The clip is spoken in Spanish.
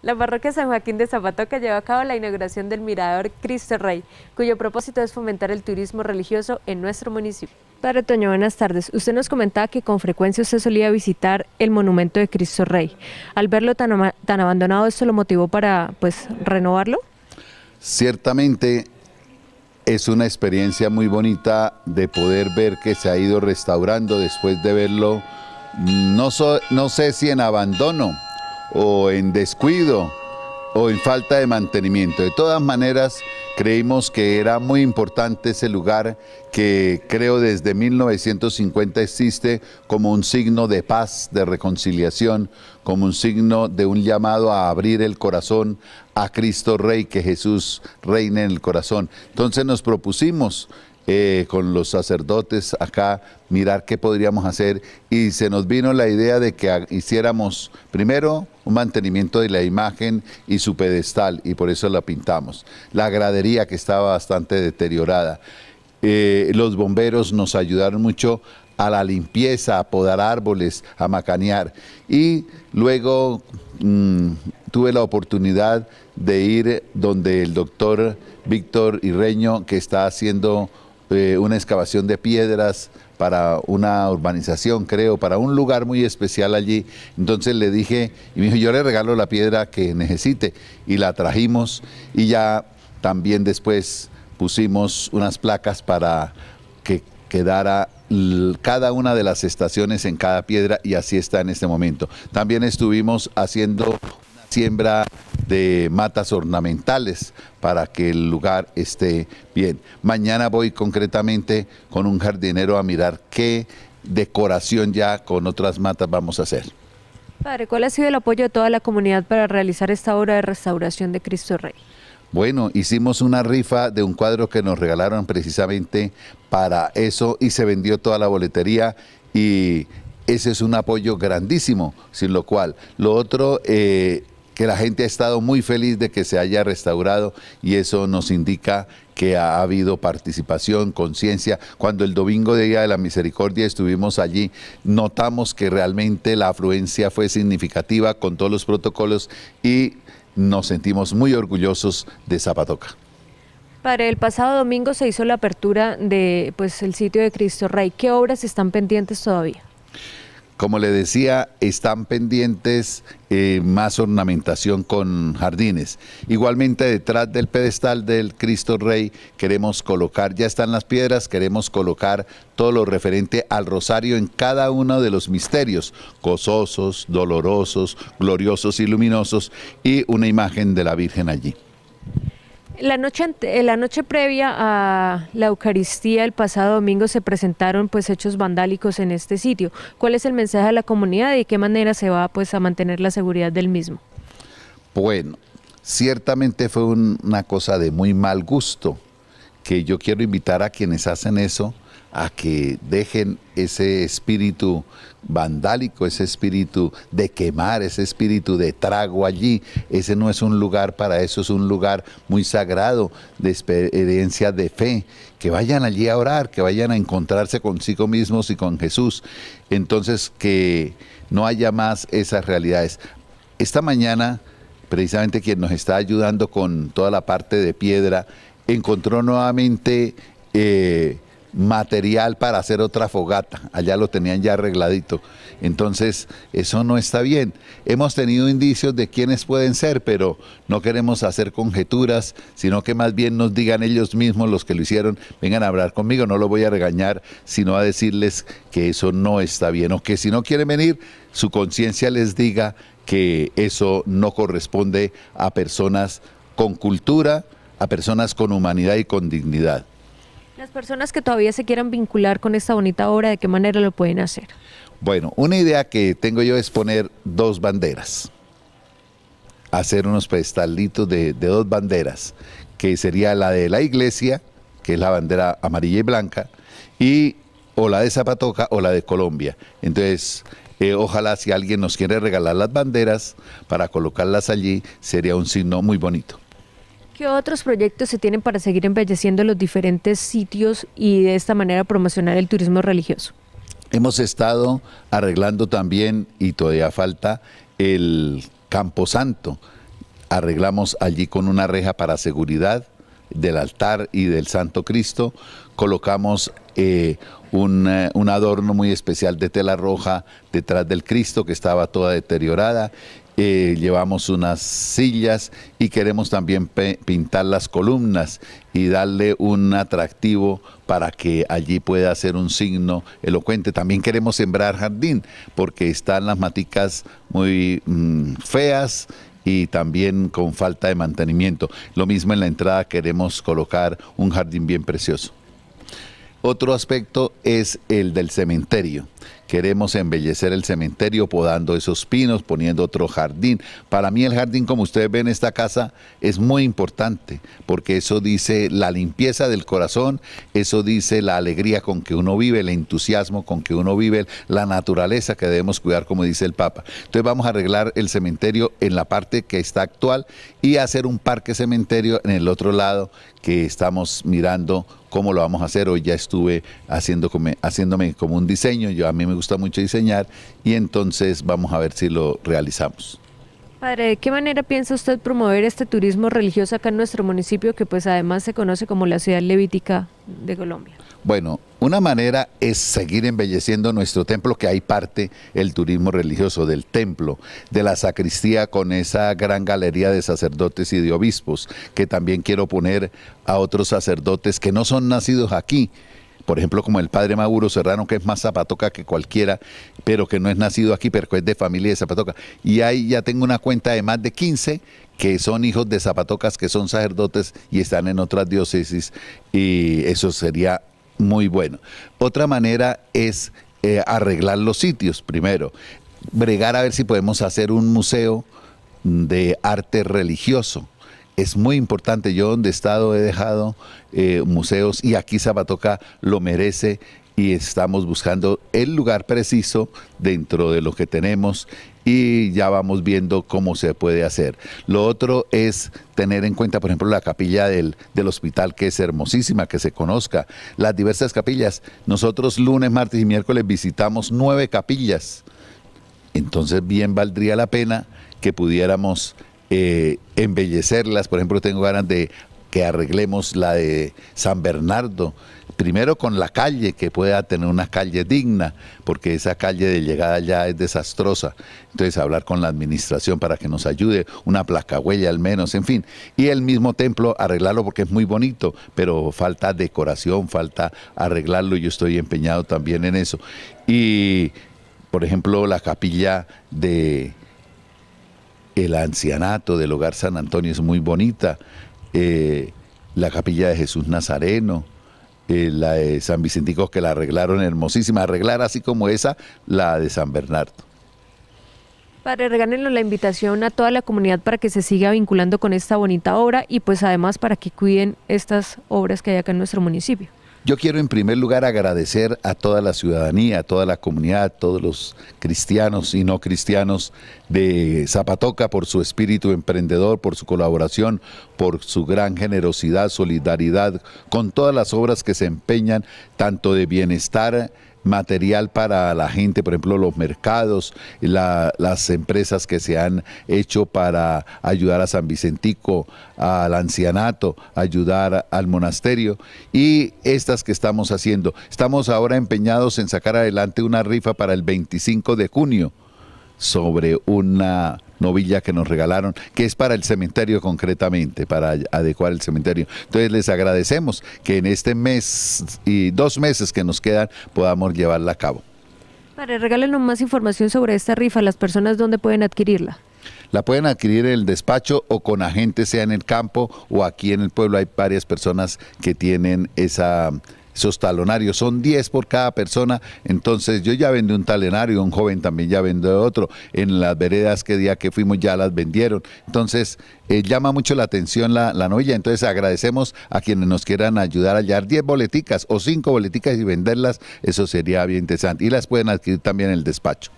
La parroquia San Joaquín de Zapatoca llevó a cabo la inauguración del Mirador Cristo Rey, cuyo propósito es fomentar el turismo religioso en nuestro municipio. Padre Toño, buenas tardes. Usted nos comentaba que con frecuencia usted solía visitar el monumento de Cristo Rey. Al verlo tan, abandonado, ¿esto lo motivó para pues, renovarlo? Ciertamente es una experiencia muy bonita de poder ver que se ha ido restaurando después de verlo, no, no sé si en abandono, o en descuido o en falta de mantenimiento. De todas maneras, creímos que era muy importante ese lugar que creo desde 1950 existe como un signo de paz, de reconciliación, como un signo de un llamado a abrir el corazón a Cristo Rey, que Jesús reine en el corazón. Entonces nos propusimos eh, con los sacerdotes acá, mirar qué podríamos hacer y se nos vino la idea de que hiciéramos primero un mantenimiento de la imagen y su pedestal y por eso la pintamos. La gradería que estaba bastante deteriorada. Eh, los bomberos nos ayudaron mucho a la limpieza, a podar árboles, a macanear. Y luego mm, tuve la oportunidad de ir donde el doctor Víctor Irreño, que está haciendo eh, una excavación de piedras para una urbanización, creo, para un lugar muy especial allí. Entonces le dije, y me dijo, yo le regalo la piedra que necesite. Y la trajimos y ya también después pusimos unas placas para que quedara cada una de las estaciones en cada piedra y así está en este momento. También estuvimos haciendo una siembra de matas ornamentales para que el lugar esté bien. Mañana voy concretamente con un jardinero a mirar qué decoración ya con otras matas vamos a hacer. Padre, ¿cuál ha sido el apoyo de toda la comunidad para realizar esta obra de restauración de Cristo Rey? Bueno, hicimos una rifa de un cuadro que nos regalaron precisamente para eso y se vendió toda la boletería y ese es un apoyo grandísimo, sin lo cual lo otro... Eh, que la gente ha estado muy feliz de que se haya restaurado y eso nos indica que ha habido participación, conciencia. Cuando el domingo de Día de la Misericordia estuvimos allí, notamos que realmente la afluencia fue significativa con todos los protocolos y nos sentimos muy orgullosos de Zapatoca. Para el pasado domingo se hizo la apertura de pues el sitio de Cristo Rey. ¿Qué obras están pendientes todavía? Como le decía, están pendientes eh, más ornamentación con jardines. Igualmente detrás del pedestal del Cristo Rey queremos colocar, ya están las piedras, queremos colocar todo lo referente al rosario en cada uno de los misterios, gozosos, dolorosos, gloriosos y luminosos, y una imagen de la Virgen allí. La noche, eh, la noche previa a la Eucaristía el pasado domingo se presentaron pues hechos vandálicos en este sitio. ¿Cuál es el mensaje de la comunidad y de qué manera se va pues a mantener la seguridad del mismo? Bueno, ciertamente fue una cosa de muy mal gusto que yo quiero invitar a quienes hacen eso a que dejen ese espíritu vandálico, ese espíritu de quemar, ese espíritu de trago allí. Ese no es un lugar para eso, es un lugar muy sagrado de experiencia de fe. Que vayan allí a orar, que vayan a encontrarse consigo mismos y con Jesús. Entonces que no haya más esas realidades. Esta mañana, precisamente quien nos está ayudando con toda la parte de piedra, encontró nuevamente... Eh, material para hacer otra fogata. Allá lo tenían ya arregladito. Entonces, eso no está bien. Hemos tenido indicios de quiénes pueden ser, pero no queremos hacer conjeturas, sino que más bien nos digan ellos mismos los que lo hicieron, vengan a hablar conmigo, no lo voy a regañar, sino a decirles que eso no está bien o que si no quieren venir, su conciencia les diga que eso no corresponde a personas con cultura, a personas con humanidad y con dignidad. Las personas que todavía se quieran vincular con esta bonita obra, ¿de qué manera lo pueden hacer? Bueno, una idea que tengo yo es poner dos banderas, hacer unos pedestalitos de, dos banderas, que sería la de la iglesia, que es la bandera amarilla y blanca, y o la de Zapatoca o la de Colombia. Entonces, eh, ojalá si alguien nos quiere regalar las banderas para colocarlas allí, sería un signo muy bonito. ¿Qué otros proyectos se tienen para seguir embelleciendo los diferentes sitios y de esta manera promocionar el turismo religioso? Hemos estado arreglando también, y todavía falta, el Campo Santo. Arreglamos allí con una reja para seguridad del altar y del Santo Cristo. Colocamos eh, un, eh, un, adorno muy especial de tela roja detrás del Cristo que estaba toda deteriorada eh, llevamos unas sillas y queremos también pintar las columnas y darle un atractivo para que allí pueda ser un signo elocuente. También queremos sembrar jardín porque están las maticas muy mm, feas y también con falta de mantenimiento. Lo mismo en la entrada queremos colocar un jardín bien precioso. Otro aspecto es el del cementerio. Queremos embellecer el cementerio podando esos pinos, poniendo otro jardín. Para mí el jardín, como ustedes ven, esta casa es muy importante, porque eso dice la limpieza del corazón, eso dice la alegría con que uno vive, el entusiasmo con que uno vive, la naturaleza que debemos cuidar, como dice el Papa. Entonces vamos a arreglar el cementerio en la parte que está actual y hacer un parque cementerio en el otro lado que estamos mirando cómo lo vamos a hacer. Hoy ya estuve haciendo, haciéndome como un diseño, yo a mí me gusta mucho diseñar y entonces vamos a ver si lo realizamos. Padre, ¿de qué manera piensa usted promover este turismo religioso acá en nuestro municipio que pues además se conoce como la ciudad levítica de Colombia? Bueno, una manera es seguir embelleciendo nuestro templo, que hay parte el turismo religioso del templo, de la sacristía con esa gran galería de sacerdotes y de obispos, que también quiero poner a otros sacerdotes que no son nacidos aquí, por ejemplo, como el padre Mauro Serrano, que es más zapatoca que cualquiera, pero que no es nacido aquí, pero que es de familia de zapatoca. Y ahí ya tengo una cuenta de más de 15 que son hijos de zapatocas, que son sacerdotes y están en otras diócesis, y eso sería muy bueno. Otra manera es eh, arreglar los sitios primero, bregar a ver si podemos hacer un museo de arte religioso es muy importante. Yo donde he estado he dejado eh, museos y aquí Zapatoca lo merece y estamos buscando el lugar preciso dentro de lo que tenemos y ya vamos viendo cómo se puede hacer. Lo otro es tener en cuenta, por ejemplo, la capilla del, del, hospital, que es hermosísima, que se conozca, las diversas capillas. Nosotros lunes, martes y miércoles visitamos nueve capillas. Entonces bien valdría la pena que pudiéramos eh, embellecerlas. Por ejemplo, tengo ganas de que arreglemos la de San Bernardo, primero con la calle, que pueda tener una calle digna, porque esa calle de llegada ya es desastrosa. Entonces hablar con la administración para que nos ayude, una placa al menos, en fin. Y el mismo templo arreglarlo porque es muy bonito, pero falta decoración, falta arreglarlo, yo estoy empeñado también en eso. Y, por ejemplo, la capilla de el ancianato del Hogar San Antonio es muy bonita, eh, la capilla de Jesús Nazareno, eh, la de San Vicentico que la arreglaron hermosísima, arreglar así como esa, la de San Bernardo. Padre, regálenos la invitación a toda la comunidad para que se siga vinculando con esta bonita obra y pues además para que cuiden estas obras que hay acá en nuestro municipio. Yo quiero en primer lugar agradecer a toda la ciudadanía, a toda la comunidad, a todos los cristianos y no cristianos de Zapatoca por su espíritu emprendedor, por su colaboración, por su gran generosidad, solidaridad con todas las obras que se empeñan, tanto de bienestar material para la gente, por ejemplo, los mercados, las empresas que se han hecho para ayudar a San Vicentico, al ancianato, ayudar al monasterio y estas que estamos haciendo. Estamos ahora empeñados en sacar adelante una rifa para el 25 de junio sobre una novilla que nos regalaron, que es para el cementerio concretamente, para adecuar el cementerio. Entonces les agradecemos que en este mes y dos meses que nos quedan podamos llevarla a cabo. Para regálenos más información sobre esta rifa, las personas dónde pueden adquirirla. La pueden adquirir en el despacho o con agentes, sea en el campo o aquí en el pueblo. Hay varias personas que tienen esa esos talonarios son 10 por cada persona, entonces yo ya vendí un talonario, un joven también ya vende otro. En las veredas que día que fuimos ya las vendieron. Entonces eh, llama mucho la atención la, la entonces agradecemos a quienes nos quieran ayudar a hallar 10 boleticas o 5 boleticas y venderlas, eso sería bien interesante. Y las pueden adquirir también en el despacho.